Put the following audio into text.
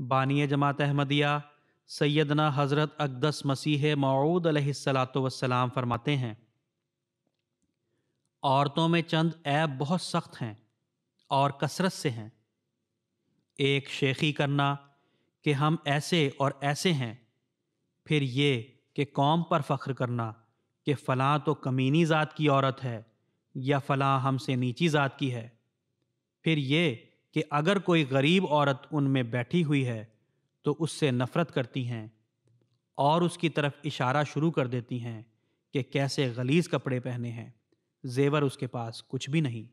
बानिय जमात अहमदिया सैदना हज़रत अकदस मसीह मऊद सलाम फरमाते हैं औरतों में चंद ऐब बहुत सख्त हैं और कसरत से हैं एक शेखी करना कि हम ऐसे और ऐसे हैं फिर ये कि कौम पर फ़ख्र करना कि फ़लाँ तो कमीनी ज़ात की औरत है या फ़लाँ हमसे नीची ज़ात की है फिर ये कि अगर कोई गरीब औरत उनमें बैठी हुई है तो उससे नफरत करती हैं और उसकी तरफ इशारा शुरू कर देती हैं कि कैसे गलीज कपड़े पहने हैं जेवर उसके पास कुछ भी नहीं